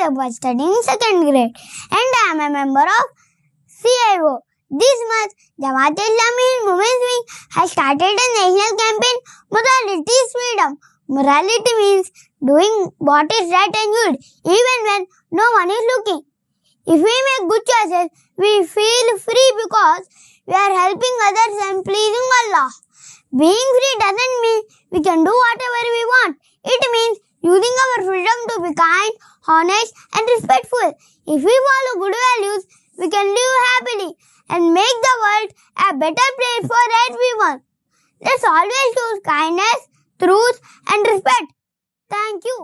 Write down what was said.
i was studying second grade and I am a member of CIO. This month, Jamaat Islamic Women's Wing has started a national campaign, Morality is Freedom. Morality means doing what is right and good, even when no one is looking. If we make good choices, we feel free because we are helping others and pleasing Allah. Being free doesn't mean we can do whatever we want. It means using our freedom to be kind, honest, and respectful. If we follow good values, we can live happily and make the world a better place for everyone. Let's always choose kindness, truth, and respect. Thank you.